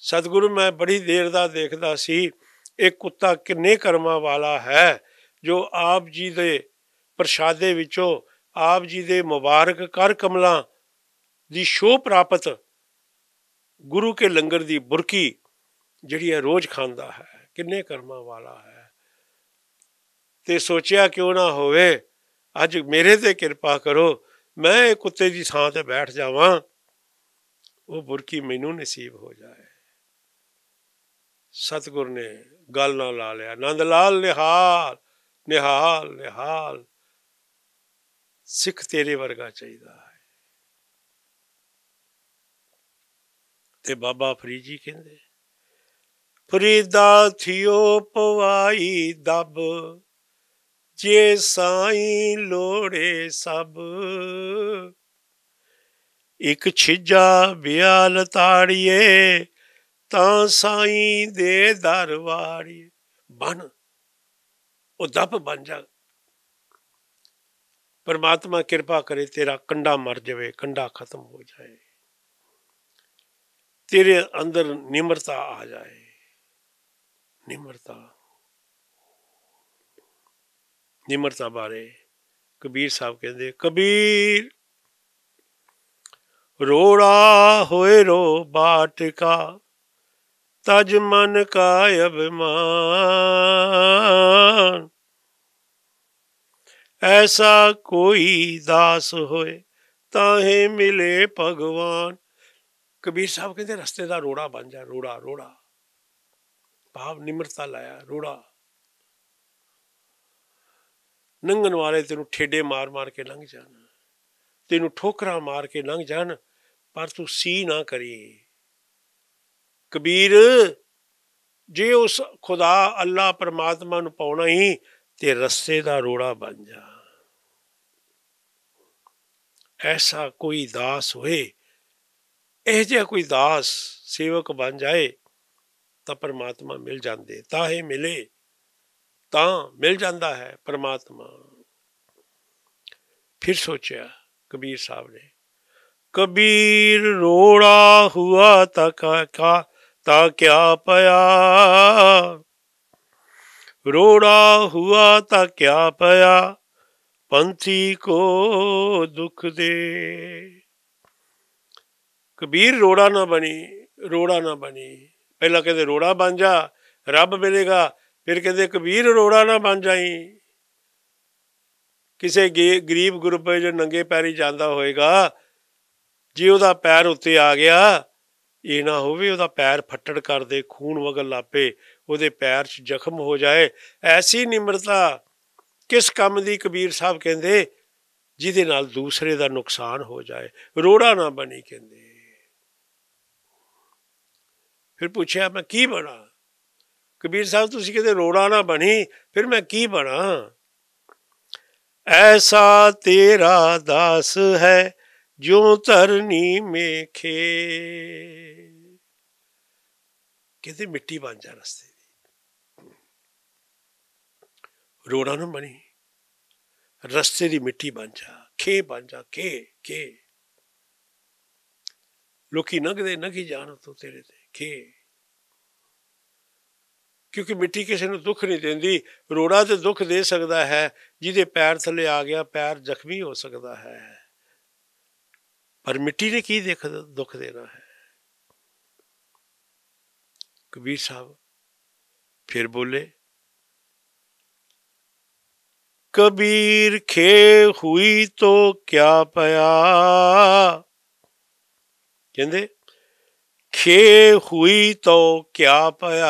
ਸਤਿਗੁਰੂ ਮੈਂ ਬੜੀ ਦੇਰ ਦਾ ਦੇਖਦਾ ਸੀ ਇਹ ਕੁੱਤਾ ਕਿੰਨੇ ਕਰਮਾਂ ਵਾਲਾ ਹੈ ਜੋ ਆਪ ਜੀ ਦੇ ਪ੍ਰਸ਼ਾਦੇ ਵਿੱਚੋਂ ਆਪ ਜੀ ਦੇ ਮੁਬਾਰਕ ਕਰ ਕਮਲਾਂ ਦੀ ਸ਼ੋਅ ਪ੍ਰਾਪਤ ਗੁਰੂ ਕੇ ਲੰਗਰ ਦੀ ਬੁਰਕੀ ਜਿਹੜੀ ਹੈ ਰੋਜ਼ ਖਾਂਦਾ ਹੈ ਕਿੰਨੇ ਕਰਮਾਂ ਵਾਲਾ ਹੈ ਤੇ ਸੋਚਿਆ ਕਿਉਂ ਨਾ ਹੋਵੇ अज मेरे से कृपा करो मैं कुत्ते की थां पर बैठ जाव वो बुरकी मैनू नसीब हो जाए सतगुर ने गल ना ला लिया नंद लाल निहाल निहाल निहाल सिख तेरे वर्गा चाहिए है ते बाबा फरीद जी कहते फरीदा थियो पवाई दब ਜੇ ਸਾਈ ਲੋੜੇ ਸਭ ਇਕ ਛਿਜਾ ਬਿਆਲ ਤਾੜੀਏ ਤਾਂ ਸਾਈ ਦੇ ਦਰਵਾਰੀ ਬਣ ਉਹ ਦੱਪ ਬਣ ਜਾ ਪਰਮਾਤਮਾ ਕਿਰਪਾ ਕਰੇ ਤੇਰਾ ਕੰਡਾ ਮਰ ਜਾਵੇ ਕੰਡਾ ਖਤਮ ਹੋ ਜਾਏ ਤੇਰੇ ਅੰਦਰ ਨਿਮਰਤਾ ਆ ਜਾਏ ਨਿਮਰਤਾ ਨਿਮਰਤਾ ਬਾਰੇ ਕਬੀਰ ਸਾਹਿਬ ਕਹਿੰਦੇ ਕਬੀਰ ਰੋੜਾ ਹੋਏ ਰੋ ਬਾਟ ਕਾ ਤਜ ਮਨ ਕਾ ਅਭਿਮਾਨ ਐਸਾ ਕੋਈ ਦਾਸ ਹੋਏ ਤਾਹੇ ਮਿਲੇ ਭਗਵਾਨ ਕਬੀਰ ਸਾਹਿਬ ਕਹਿੰਦੇ ਰਸਤੇ ਦਾ ਰੋੜਾ ਬਣ ਜਾ ਰੋੜਾ ਰੋੜਾ ਭਾਵ ਨਿਮਰਤਾ ਲਾਇਆ ਰੋੜਾ ਨੰਗਨ ਵਾਲੇ ਤੈਨੂੰ ਠੇਡੇ ਮਾਰ-ਮਾਰ ਕੇ ਲੰਘ ਜਾਣ ਤੈਨੂੰ ਠੋਕਰਾਂ ਮਾਰ ਕੇ ਲੰਘ ਜਾਣ ਪਰ ਤੂੰ ਸੀ ਨਾ ਕਰੀ ਕਬੀਰ ਜੇ ਉਸ ਖੁਦਾ ਅੱਲਾ ਪਰਮਾਤਮਾ ਨੂੰ ਪਾਉਣਾ ਹੀ ਤੇ ਰਸਤੇ ਦਾ ਰੋੜਾ ਬਣ ਜਾ ਐਸਾ ਕੋਈ ਦਾਸ ਹੋਏ ਇਹ ਜੇ ਕੋਈ ਦਾਸ ਸੇਵਕ ਬਣ ਜਾਏ ਤਾਂ ਪਰਮਾਤਮਾ ਮਿਲ ਜਾਂਦੇ ਤਾਂ ਇਹ ਮਿਲੇ ਤਾਂ ਮਿਲ ਜਾਂਦਾ ਹੈ ਪਰਮਾਤਮਾ ਫਿਰ ਸੋਚਿਆ ਕਬੀਰ ਸਾਹਿਬ ਨੇ ਕਬੀਰ ਰੋੜਾ ਹੁਆ ਤਕਾ ਕਾ ਤਾ ਕਿਆ ਪਿਆ ਰੋੜਾ ਹੁਆ ਤਾ ਕਿਆ ਪਿਆ ਪੰਥੀ ਕੋ ਦੁੱਖ ਦੇ ਕਬੀਰ ਰੋੜਾ ਨਾ ਬਣੀ ਰੋੜਾ ਨਾ ਬਣੀ ਪਹਿਲਾਂ ਕਹਿੰਦੇ ਰੋੜਾ ਬਣ ਜਾ ਰੱਬ ਮਿਲੇਗਾ ਫਿਰ ਕਹਿੰਦੇ ਕਬੀਰ ਰੋੜਾ ਨਾ ਬਣ ਜਾਈ ਕਿਸੇ ਗਰੀਬ ਗੁਰਪੇ ਜੋ ਨੰਗੇ ਪੈਰੀ ਜਾਂਦਾ ਹੋਏਗਾ ਜੇ ਉਹਦਾ ਪੈਰ ਉੱਤੇ ਆ ਗਿਆ ਇਹ ਨਾ ਹੋਵੇ ਉਹਦਾ ਪੈਰ ਫੱਟੜ ਕਰ ਦੇ ਖੂਨ ਵਗਲ ਲਾਪੇ ਉਹਦੇ ਪੈਰ 'ਚ ਜ਼ਖਮ ਹੋ ਜਾਏ ਐਸੀ ਨਿਮਰਤਾ ਕਿਸ ਕੰਮ ਦੀ ਕਬੀਰ ਸਾਹਿਬ ਕਹਿੰਦੇ ਜਿਹਦੇ ਨਾਲ ਦੂਸਰੇ ਦਾ ਨੁਕਸਾਨ ਹੋ ਜਾਏ ਰੋੜਾ ਨਾ ਬਣੀ ਕਹਿੰਦੇ ਫਿਰ ਪੁੱਛਿਆ ਮੈਂ ਕੀ ਬਣਾ ਕਬੀਰ ਸਾਹਿਬ ਤੁਸੀਂ ਕਿਤੇ ਰੋੜਾ ਨਾ ਬਣੀ ਫਿਰ ਮੈਂ ਕੀ ਬਣਾ ਐਸਾ ਤੇਰਾ ਦਾਸ ਹੈ ਜੋ ਧਰਨੀ ਮੇਖੇ ਕਿਤੇ ਮਿੱਟੀ ਬਣ ਜਾ ਰਸਤੇ ਦੀ ਰੋੜਾ ਨਾ ਬਣੀ ਰਸਤੇ ਦੀ ਮਿੱਟੀ ਬਣ ਜਾ ਖੇ ਬਣ ਜਾ ਖੇ ਖੇ ਲੋਕੀ ਨਗਦੇ ਨਗੀ ਜਾਣ ਤੋ ਤੇਰੇ ਤੇ ਖੇ ਕਿਉਂਕਿ ਮਿੱਟੀ ਕਿਸੇ ਨੂੰ ਦੁੱਖ ਨਹੀਂ ਦਿੰਦੀ ਰੋੜਾ ਤੇ ਦੁੱਖ ਦੇ ਸਕਦਾ ਹੈ ਜਿਹਦੇ ਪੈਰ ਥੱਲੇ ਆ ਗਿਆ ਪੈਰ ਜ਼ਖਮੀ ਹੋ ਸਕਦਾ ਹੈ ਪਰ ਮਿੱਟੀ ਨੇ ਕੀ ਦੇਖ ਦੁੱਖ ਦੇਣਾ ਹੈ ਕਬੀਰ ਸਾਹਿਬ ਫਿਰ ਬੋਲੇ ਕਬੀਰ ਖੇ ਹੋਈ ਤੋ ਕਿਆ ਪਿਆ ਕਹਿੰਦੇ ਖੇ ਹੁਈ ਤੋ ਕਿਆ ਪਿਆ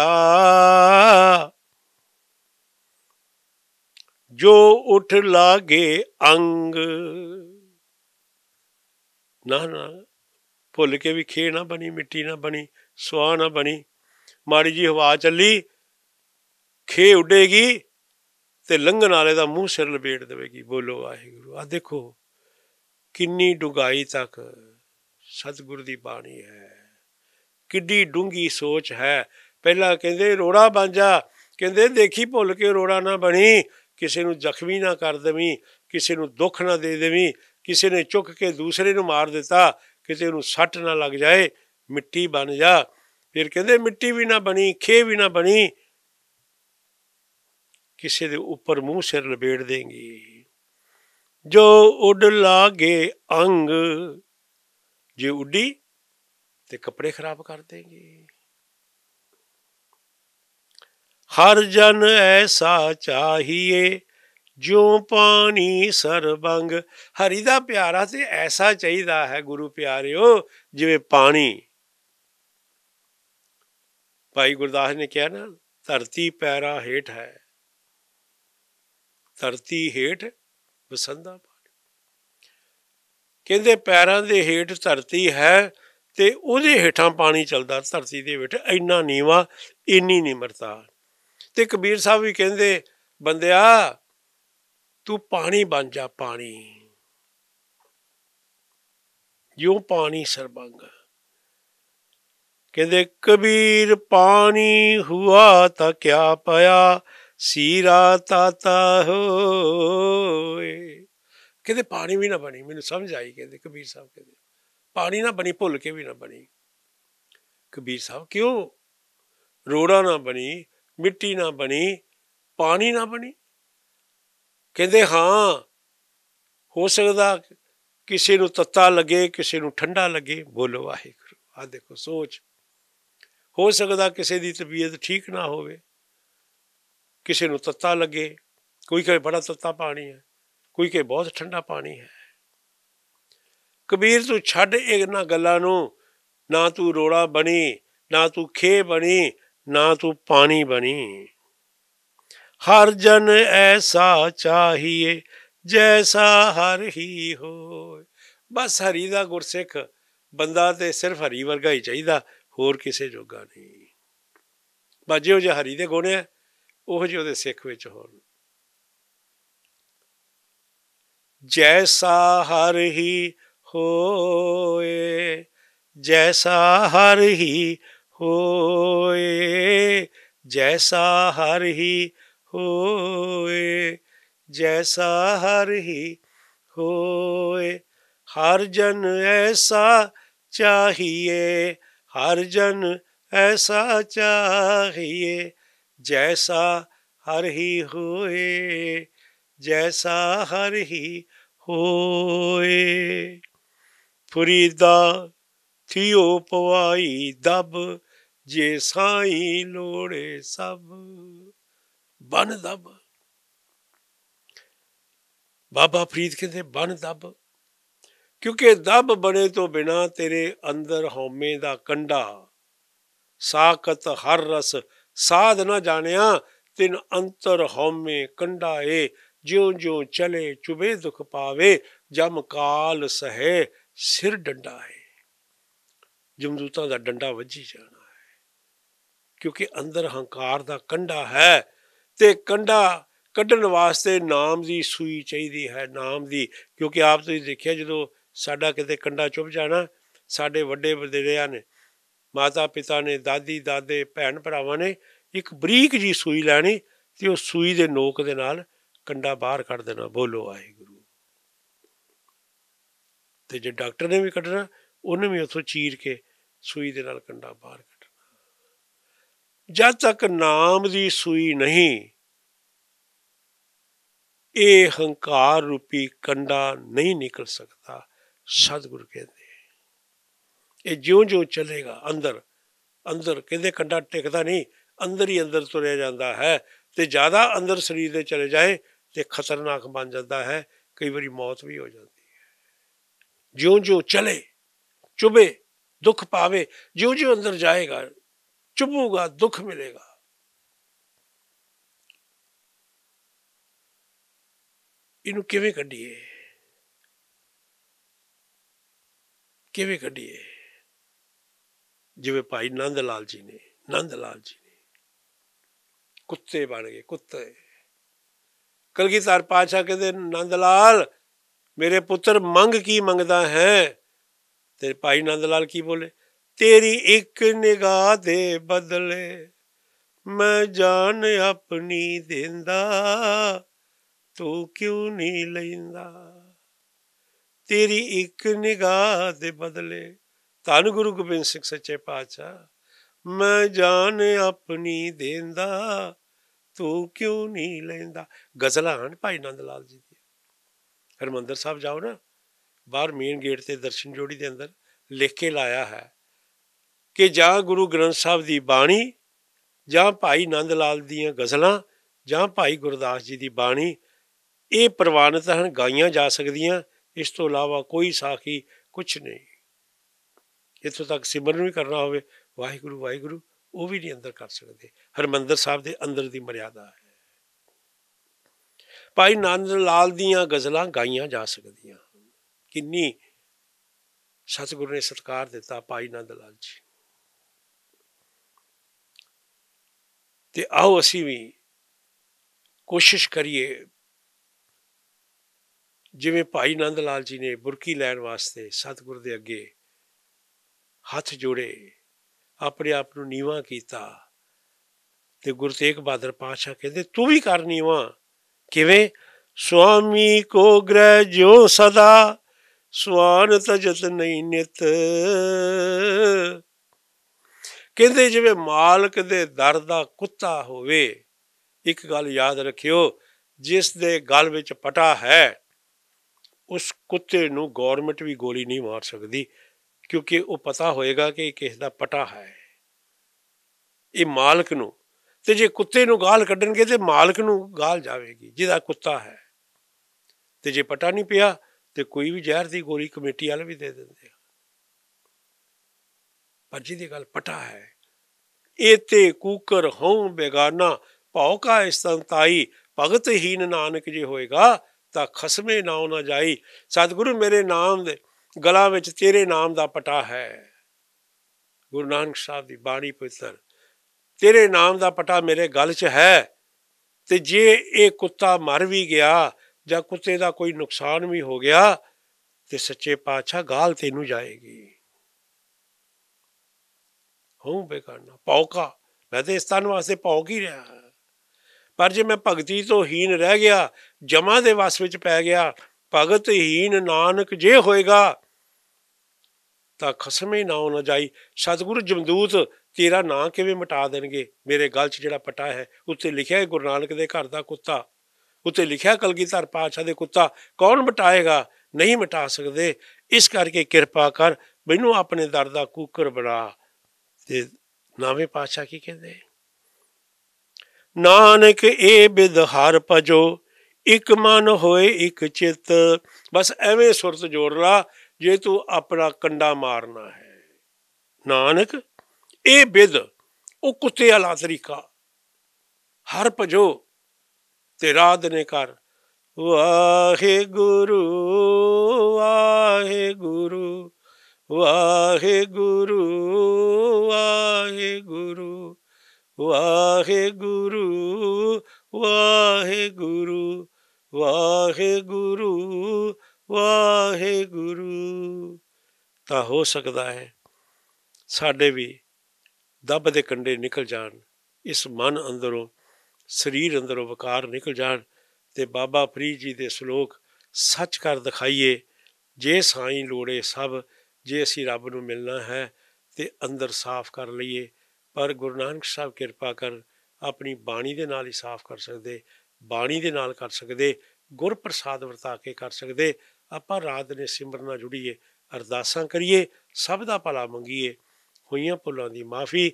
ਜੋ ਉਠ ਲਾਗੇ ਅੰਗ ਨਾ ਨਾ ਭੁੱਲ ਕੇ ਵੀ ਖੇ ਨਾ ਬਣੀ ਮਿੱਟੀ ਨਾ ਬਣੀ ਸਵਾ ਨਾ ਬਣੀ ਮਾੜੀ ਜੀ ਹਵਾ ਚੱਲੀ ਖੇ ਉੱਡੇਗੀ ਤੇ ਲੰਘਣ ਵਾਲੇ ਦਾ ਮੂੰਹ ਸਿਰ ਲਪੇਟ ਦੇਵੇਗੀ ਬੋਲੋ ਵਾਹਿਗੁਰੂ ਆ ਦੇਖੋ ਕਿੰਨੀ ਡੁਗਾਈ ਤੱਕ ਸਤਿਗੁਰ ਦੀ ਬਾਣੀ ਹੈ ਕਿੱਡੀ ਡੂੰਗੀ ਸੋਚ ਹੈ ਪਹਿਲਾਂ ਕਹਿੰਦੇ ਰੋੜਾ ਬਣ ਜਾ ਕਹਿੰਦੇ ਦੇਖੀ ਭੁੱਲ ਕੇ ਰੋੜਾ ਨਾ ਬਣੀ ਕਿਸੇ ਨੂੰ ਜ਼ਖਮੀ ਨਾ ਕਰ ਦੇਵੀਂ ਕਿਸੇ ਨੂੰ ਦੁੱਖ ਨਾ ਦੇ ਦੇਵੀਂ ਕਿਸੇ ਨੇ ਚੁੱਕ ਕੇ ਦੂਸਰੇ ਨੂੰ ਮਾਰ ਦਿੱਤਾ ਕਿਸੇ ਨੂੰ ਸੱਟ ਨਾ ਲੱਗ ਜਾਏ ਮਿੱਟੀ ਬਣ ਜਾ ਫਿਰ ਕਹਿੰਦੇ ਮਿੱਟੀ ਵੀ ਨਾ ਬਣੀ ਖੇ ਵੀ ਨਾ ਬਣੀ ਕਿਸੇ ਦੇ ਉੱਪਰ ਮੂੰਹ ਸਿਰ ਲਬੇੜ ਦੇਂਗੀ ਜੋ ਉੱਡ ਲਾਗੇ ਅੰਗ ਜੇ ਉੱਡੀ ਤੇ ਕੱਪੜੇ ਖਰਾਬ ਕਰ ਦੇਗੇ ਹਰ ਜਨ ਐਸਾ ਚਾਹੀਏ ਜੋ ਪਾਣੀ ਸਰਬੰਗ ਹਰੀ ਦਾ ਪਿਆਰਾ ਤੇ ਐਸਾ ਚਾਹੀਦਾ ਹੈ ਗੁਰੂ ਪਿਆਰਿਓ ਜਿਵੇਂ ਪਾਣੀ ਭਾਈ ਗੁਰਦਾਸ ਨੇ ਕਿਹਾ ਨਾ ਧਰਤੀ ਪੈਰਾ ਹੇਠ ਹੈ ਧਰਤੀ ਹੇਠ ਵਸੰਦਾ ਪਾਣੀ ਕਹਿੰਦੇ ਪੈਰਾਂ ਦੇ ਹੇਠ ਧਰਤੀ ਹੈ ਤੇ ਉਹਦੇ ਹੇਠਾਂ ਪਾਣੀ ਚੱਲਦਾ ਧਰਤੀ ਦੇ ਵਿੱਚ ਇੰਨਾ ਨੀਵਾ ਇੰਨੀ ਨਿਮਰਤਾ ਤੇ ਕਬੀਰ ਸਾਹਿਬ ਵੀ ਕਹਿੰਦੇ ਬੰਦਿਆ ਤੂੰ ਪਾਣੀ ਬਣ ਜਾ ਪਾਣੀ ਜਿਉ ਪਾਣੀ ਸਰਬੰਗ ਕਹਿੰਦੇ ਕਬੀਰ ਪਾਣੀ ਹੁਆ ਤਾਂ ਕਿਆ ਪਿਆ ਸੀਰਾ ਤਾਤਾ ਹੋਏ ਕਹਿੰਦੇ ਪਾਣੀ ਵੀ ਨਾ ਬਣੀ ਮੈਨੂੰ ਸਮਝ ਆਈ ਕਹਿੰਦੇ ਕਬੀਰ ਸਾਹਿਬ ਕਹਿੰਦੇ ਪਾਣੀ ਨਾ ਬਣੀ ਭੁੱਲ ਕੇ ਵੀ ਨਾ ਬਣੀ ਕਬੀਰ ਸਾਹਿਬ ਕਿਉਂ ਰੋੜਾ ਨਾ ਬਣੀ ਮਿੱਟੀ ਨਾ ਬਣੀ ਪਾਣੀ ਨਾ ਬਣੀ ਕਹਿੰਦੇ ਹਾਂ ਹੋ ਸਕਦਾ ਕਿਸੇ ਨੂੰ ਤੱਤਾ ਲੱਗੇ ਕਿਸੇ ਨੂੰ ਠੰਡਾ ਲੱਗੇ ਬੋਲੋ ਵਾਹਿਗੁਰੂ ਆ ਦੇਖੋ ਸੋਚ ਹੋ ਸਕਦਾ ਕਿਸੇ ਦੀ ਤਬੀਅਤ ਠੀਕ ਨਾ ਹੋਵੇ ਕਿਸੇ ਨੂੰ ਤੱਤਾ ਲੱਗੇ ਕੋਈ ਕਹੇ ਬੜਾ ਤੱਤਾ ਪਾਣੀ ਹੈ ਕੋਈ ਕਹੇ ਬਹੁਤ ਠੰਡਾ ਪਾਣੀ ਹੈ ਕਬੀਰ ਤੂੰ ਛੱਡ ਇਹਨਾਂ ਗੱਲਾਂ ਨੂੰ ਨਾ ਤੂੰ ਰੋੜਾ ਬਣੀ ਨਾ ਤੂੰ ਖੇ ਬਣੀ ਨਾ ਤੂੰ ਪਾਣੀ ਬਣੀ ਹਰ ਜਨ ਐਸਾ ਚਾਹੀਏ ਜੈਸਾ ਹਰ ਹੀ ਹੋਏ ਬਸ ਹਰੀ ਦਾ ਗੁਰਸਿੱਖ ਬੰਦਾ ਤੇ ਸਿਰਫ ਹਰੀ ਵਰਗਾ ਹੀ ਚਾਹੀਦਾ ਹੋਰ ਕਿਸੇ ਜੋਗਾ ਨਹੀਂ ਬਾਜਿਓ ਜੇ ਹਰੀ ਦੇ ਗੋਣੇ ਉਹ ਜਿਹੇ ਉਹਦੇ ਸਿੱਖ ਵਿੱਚ ਹੋਣ ਜੈਸਾ ਹਰ ਹੀ होए जैसा हर ही होए जैसा हर ही होए जैसा हर ही होए हर जन ऐसा चाहिए हर जन ऐसा चाहिए जैसा हर ही होए जैसा हर ही होए ਫਰੀਦਾ ਥਿਓ ਪਵਾਈ ਦਬ ਜੇ ਸਾਈ ਲੋੜੇ ਸਭ ਬਨ ਦਬ ਬਾਬਾ ਫਰੀਦ ਕਹਿੰਦੇ ਬਨ ਦਬ ਕਿਉਂਕਿ ਦਬ ਬਣੇ ਤੋਂ ਬਿਨਾ ਤੇਰੇ ਅੰਦਰ ਹਉਮੈ ਦਾ ਕੰਡਾ ਸਾਖਤ ਹਰ ਰਸ ਸਾਧ ਨਾ ਜਾਣਿਆ ਤਿਨ ਅੰਤਰ ਹਉਮੈ ਕੰਡਾ ਏ ਜਿਉਂ ਜਿਉ ਚਲੇ ਚੁਬੇ ਦੁਖ ਪਾਵੇ ਜਮ ਕਾਲ ਸਹੇ ਸਿਰ ਡੰਡਾ ਹੈ ਜਮਦੂਤਾਂ ਦਾ ਡੰਡਾ ਵੱਜੀ ਜਾਣਾ ਹੈ ਕਿਉਂਕਿ ਅੰਦਰ ਹੰਕਾਰ ਦਾ ਕੰਡਾ ਹੈ ਤੇ ਕੰਡਾ ਕੱਢਣ ਵਾਸਤੇ ਨਾਮ ਦੀ ਸੂਈ ਚਾਹੀਦੀ ਹੈ ਨਾਮ ਦੀ ਕਿਉਂਕਿ ਆਪ ਤੁਸੀਂ ਦੇਖਿਆ ਜਦੋਂ ਸਾਡਾ ਕਿਤੇ ਕੰਡਾ ਚੁੱਭ ਜਾਣਾ ਸਾਡੇ ਵੱਡੇ ਵਡੇਰਿਆਂ ਨੇ ਮਾਤਾ ਪਿਤਾ ਨੇ ਦਾਦੀ ਦਾਦੇ ਭੈਣ ਭਰਾਵਾਂ ਨੇ ਇੱਕ ਬਰੀਕ ਜੀ ਸੂਈ ਲੈਣੀ ਤੇ ਉਹ ਸੂਈ ਦੇ ਨੋਕ ਦੇ ਨਾਲ ਕੰਡਾ ਬਾਹਰ ਕੱਢ ਦੇਣਾ ਬੋਲੋ ਆਏ ਤੇ ਜੇ ਡਾਕਟਰ ਨੇ ਵੀ ਕੱਢਣਾ ਉਹਨੇ ਵੀ ਉਥੋਂ ਚੀਰ ਕੇ ਸੂਈ ਦੇ ਨਾਲ ਕੰਡਾ ਬਾਹਰ ਕੱਢਣਾ ਜਦ ਤੱਕ ਨਾਮ ਦੀ ਸੂਈ ਨਹੀਂ ਇਹ ਹੰਕਾਰ ਰੂਪੀ ਕੰਡਾ ਨਹੀਂ ਨਿਕਲ ਸਕਦਾ ਸਤਿਗੁਰ ਕਹਿੰਦੇ ਇਹ ਜਿਉਂ-ਜਿਉਂ ਚੱਲੇਗਾ ਅੰਦਰ ਅੰਦਰ ਕਹਿੰਦੇ ਕੰਡਾ ਟਿਕਦਾ ਨਹੀਂ ਅੰਦਰ ਹੀ ਅੰਦਰ ਤੁਰਿਆ ਜਾਂਦਾ ਹੈ ਤੇ ਜ਼ਿਆਦਾ ਅੰਦਰ ਸਰੀਰ ਦੇ ਚਲੇ ਜਾਏ ਤੇ ਖਤਰਨਾਕ ਬਣ ਜਾਂਦਾ ਹੈ ਕਈ ਵਾਰੀ ਮੌਤ ਵੀ ਹੋ ਜਾਂਦੀ ज्यो ज्यो चले चुभे दुख पावे ज्यो ज्यो अंदर जाएगा चुभूगा दुख मिलेगा इन किए कढ़िए किवे कढ़िए भाई नंद लाल जी ने नंद लाल जी ने कुत्ते बन गए कुत्ते कलगीधर पातशाह कहते नंद लाल ਮੇਰੇ ਪੁੱਤਰ ਮੰਗ ਕੀ ਮੰਗਦਾ ਹੈ ਤੇਰੇ ਭਾਈ ਨੰਦ ਲਾਲ ਕੀ ਬੋਲੇ ਤੇਰੀ ਇੱਕ ਨਿਗਾਹ ਦੇ ਬਦਲੇ ਮੈਂ ਜਾਨ ਆਪਣੀ ਦਿੰਦਾ ਤੂੰ ਕਿਉਂ ਨਹੀਂ ਲੈਂਦਾ ਤੇਰੀ ਇੱਕ ਨਿਗਾਹ ਦੇ ਬਦਲੇ ਧੰਨ ਗੁਰੂ ਗੋਬਿੰਦ ਸਿੰਘ ਸੱਚੇ ਪਾਤਸ਼ਾਹ ਮੈਂ ਜਾਨ ਆਪਣੀ ਦਿੰਦਾ ਤੂੰ ਕਿਉਂ ਨਹੀਂ ਲੈਂਦਾ ਗਜ਼ਲਾਂ ਭਾਈ ਨੰਦ ਲਾਲ ਜੀ ਦੀ ਹਰਮੰਦਰ ਸਾਹਿਬ ਜਾਓ ਨਾ ਬਾਹਰ ਮੇਨ ਗੇਟ ਤੇ ਦਰਸ਼ਨ ਜੋੜੀ ਦੇ ਅੰਦਰ ਲਿਖ ਕੇ ਲਾਇਆ ਹੈ ਕਿ ਜਾਂ ਗੁਰੂ ਗ੍ਰੰਥ ਸਾਹਿਬ ਦੀ ਬਾਣੀ ਜਾਂ ਭਾਈ ਨੰਦ ਲਾਲ ਦੀਆਂ ਗਜ਼ਲਾਂ ਜਾਂ ਭਾਈ ਗੁਰਦਾਸ ਜੀ ਦੀ ਬਾਣੀ ਇਹ ਪ੍ਰਵਾਨਿਤ ਹਨ ਗਾਈਆਂ ਜਾ ਸਕਦੀਆਂ ਇਸ ਤੋਂ ਇਲਾਵਾ ਕੋਈ ਸਾਖੀ ਕੁਝ ਨਹੀਂ ਇਥੋਂ ਤੱਕ ਸਿਮਰਨ ਵੀ ਕਰਨਾ ਹੋਵੇ ਵਾਹਿਗੁਰੂ ਵਾਹਿਗੁਰੂ ਉਹ ਵੀ ਨਹੀਂ ਅੰਦਰ ਕਰ ਸਕਦੇ ਹਰਮੰਦਰ ਸਾਹਿਬ ਦੇ ਅੰਦਰ ਦੀ ਮਰਿਆਦਾ ਹੈ ਭਾਈ ਨੰਦ ਲਾਲ ਦੀਆਂ ਗਜ਼ਲਾਂ ਗਾਈਆਂ ਜਾ ਸਕਦੀਆਂ ਕਿੰਨੀ ਸਤਿਗੁਰੂ ਨੇ ਸਤਕਾਰ ਦਿੱਤਾ ਭਾਈ ਨੰਦ ਲਾਲ ਜੀ ਤੇ ਆਓ ਅਸੀਂ ਵੀ ਕੋਸ਼ਿਸ਼ ਕਰੀਏ ਜਿਵੇਂ ਭਾਈ ਨੰਦ ਲਾਲ ਜੀ ਨੇ ਬੁਰਕੀ ਲੈਣ ਵਾਸਤੇ ਸਤਿਗੁਰ ਦੇ ਅੱਗੇ ਹੱਥ ਜੋੜੇ ਆਪਣੇ ਆਪ ਨੂੰ ਨੀਵਾ ਕੀਤਾ ਤੇ ਗੁਰੂ ਤੇਗ ਬਹਾਦਰ ਪਾਤਸ਼ਾਹ ਕਹਿੰਦੇ ਤੂੰ ਵੀ ਕਰ ਨੀਵਾ ਕਿਵੇਂ ਸੁਆਮੀ ਕੋ ਗ੍ਰਹਿ ਜਿਉ ਸਦਾ ਸੁਆਨ ਤਜਤ ਨਹੀਂ ਨਿਤ ਕਹਿੰਦੇ ਜਿਵੇਂ ਮਾਲਕ ਦੇ ਦਰ ਦਾ ਕੁੱਤਾ ਹੋਵੇ ਇੱਕ ਗੱਲ ਯਾਦ ਰੱਖਿਓ ਜਿਸ ਦੇ ਗਲ ਵਿੱਚ ਪਟਾ ਹੈ ਉਸ ਕੁੱਤੇ ਨੂੰ ਗਵਰਨਮੈਂਟ ਵੀ ਗੋਲੀ ਨਹੀਂ ਮਾਰ ਸਕਦੀ ਕਿਉਂਕਿ ਉਹ ਪਤਾ ਹੋਏਗਾ ਕਿ ਕਿਸ ਦਾ ਪਟਾ ਹੈ ਇਹ ਮਾਲਕ ਨੂੰ ਤੇ ਜੇ ਕੁੱਤੇ ਨੂੰ ਗਾਲ ਕੱਢਣਗੇ ਤੇ ਮਾਲਕ ਨੂੰ ਗਾਲ ਜਾਵੇਗੀ ਜਿਹਦਾ ਕੁੱਤਾ ਹੈ ਤੇ ਜੇ ਪਟਾ ਨਹੀਂ ਪਿਆ ਤੇ ਕੋਈ ਵੀ ਜ਼ਹਿਰ ਦੀ ਗੋਲੀ ਕਮੇਟੀ ਵਾਲੇ ਵੀ ਦੇ ਦਿੰਦੇ ਆ ਪਰ ਜਿਹਦੀ ਗੱਲ ਪਟਾ ਹੈ ਇਹ ਤੇ ਕੂਕਰ ਹਉ ਬੇਗਾਨਾ ਭਾਉ ਕਾ ਇਸਤੰਤਾਈ ਭਗਤ ਹੀਨ ਨਾਨਕ ਜੇ ਹੋਏਗਾ ਤਾਂ ਖਸਮੇ ਨਾ ਨਾ ਜਾਈ ਸਤਿਗੁਰੂ ਮੇਰੇ ਨਾਮ ਦੇ ਗਲਾ ਵਿੱਚ ਤੇਰੇ ਨਾਮ ਦਾ ਪਟਾ ਹੈ ਗੁਰੂ ਨਾਨਕ ਸਾਹਿਬ ਦੀ ਬਾਣੀ ਪਵਿੱਤਰ ਤੇਰੇ ਨਾਮ ਦਾ ਪਟਾ ਮੇਰੇ ਗਲ 'ਚ ਹੈ ਤੇ ਜੇ ਇਹ ਕੁੱਤਾ ਮਰ ਵੀ ਗਿਆ ਜਾਂ ਕੁੱਤੇ ਦਾ ਕੋਈ ਨੁਕਸਾਨ ਵੀ ਹੋ ਗਿਆ ਤੇ ਸੱਚੇ ਪਾਤਸ਼ਾਹ ਗਾਲ ਤੈਨੂੰ ਜਾਏਗੀ ਹਉਂ ਬੇਕਾਰਨਾ ਪੌਕਾ ਮੈਂ ਤੇ ਇਸ ਤਨ ਵਾਸਤੇ ਪੌਕ ਹੀ ਰਿਹਾ ਪਰ ਜੇ ਮੈਂ ਭਗਤੀ ਤੋਂ ਹੀਨ ਰਹਿ ਗਿਆ ਜਮਾ ਦੇ ਵਸ ਵਿੱਚ ਪੈ ਗਿਆ ਭਗਤ ਹੀਨ ਨਾਨਕ ਜੇ ਹੋਏਗਾ ਤਾਂ ਖਸਮੇ ਨਾ ਨਾ ਜਾਈ ਸਤਿਗੁਰੂ ਜਮਦੂਤ ਤੇਰਾ ਨਾਂ ਕਿਵੇਂ ਮਿਟਾ ਦੇਣਗੇ ਮੇਰੇ ਗਲ 'ਚ ਜਿਹੜਾ ਪਟਾ ਹੈ ਉੱਤੇ ਲਿਖਿਆ ਹੈ ਗੁਰੂ ਨਾਨਕ ਦੇ ਘਰ ਦਾ ਕੁੱਤਾ ਉੱਤੇ ਲਿਖਿਆ ਕਲਗੀਧਰ ਪਾਤਸ਼ਾਹ ਦੇ ਕੁੱਤਾ ਕੌਣ ਮਿਟਾਏਗਾ ਨਹੀਂ ਮਿਟਾ ਸਕਦੇ ਇਸ ਕਰਕੇ ਕਿਰਪਾ ਕਰ ਮੈਨੂੰ ਆਪਣੇ ਦਰ ਦਾ ਕੂਕਰ ਬਣਾ ਤੇ ਨਾਵੇਂ ਪਾਤਸ਼ਾਹ ਕੀ ਕਹਿੰਦੇ ਨਾਨਕ ਇਹ ਹਰ ਭਜੋ ਇਕ ਮਨ ਹੋਏ ਇਕ ਚਿੱਤ ਬਸ ਐਵੇਂ ਸੁਰਤ ਜੋੜ ਲਾ ਜੇ ਤੂੰ ਆਪਣਾ ਕੰਡਾ ਮਾਰਨਾ ਹੈ ਨਾਨਕ ਇਹ ਬਿਦ ਉਹ ਕੁੱਤੇ ਵਾਲਾ ਤਰੀਕਾ ਹਰ ਭਜੋ ਤੇ ਰਾਦ ਨੇ ਕਰ ਵਾਹੇ ਵਾਹੇ ਵਾਹੇ ਗੁਰੂ ਗੁਰੂ ਗੁਰੂ ਵਾਹੇ ਗੁਰੂ ਵਾਹੇ ਗੁਰੂ ਵਾਹੇ ਗੁਰੂ ਵਾਹੇ ਗੁਰੂ ਤਾਂ ਹੋ ਸਕਦਾ ਹੈ ਸਾਡੇ ਵੀ ਦੱਬ ਦੇ ਕੰਡੇ ਨਿਕਲ ਜਾਣ ਇਸ ਮਨ ਅੰਦਰੋਂ ਸਰੀਰ ਅੰਦਰੋਂ ਵਕਾਰ ਨਿਕਲ ਜਾਣ ਤੇ ਬਾਬਾ ਫਰੀਦ ਜੀ ਦੇ ਸ਼ਲੋਕ ਸੱਚ ਕਰ ਦਿਖਾਈਏ ਜੇ ਸਾਈ ਲੋੜੇ ਸਭ ਜੇ ਅਸੀਂ ਰੱਬ ਨੂੰ ਮਿਲਣਾ ਹੈ ਤੇ ਅੰਦਰ ਸਾਫ਼ ਕਰ ਲਈਏ ਪਰ ਗੁਰੂ ਨਾਨਕ ਸਾਹਿਬ ਕਿਰਪਾ ਕਰ ਆਪਣੀ ਬਾਣੀ ਦੇ ਨਾਲ ਹੀ ਸਾਫ਼ ਕਰ ਸਕਦੇ ਬਾਣੀ ਦੇ ਨਾਲ ਕਰ ਸਕਦੇ ਗੁਰ ਪ੍ਰਸਾਦ ਵਰਤਾ ਕੇ ਕਰ ਸਕਦੇ ਆਪਾਂ ਰਾਤ ਦੇ ਸਿਮਰਨ ਨਾਲ ਜੁੜੀਏ ਅਰਦਾਸਾਂ ਕਰੀਏ ਸਭ ਦਾ ਭਲਾ ਮੰਗੀਏ ਹੋਈਆਂ ਭੁੱਲਾਂ ਦੀ ਮਾਫੀ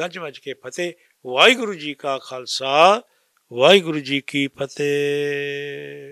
ਗੱਜ ਵੱਜ ਕੇ ਫਤਿਹ ਵਾਹਿਗੁਰੂ ਜੀ ਕਾ ਖਾਲਸਾ ਵਾਹਿਗੁਰੂ ਜੀ ਕੀ ਫਤਿਹ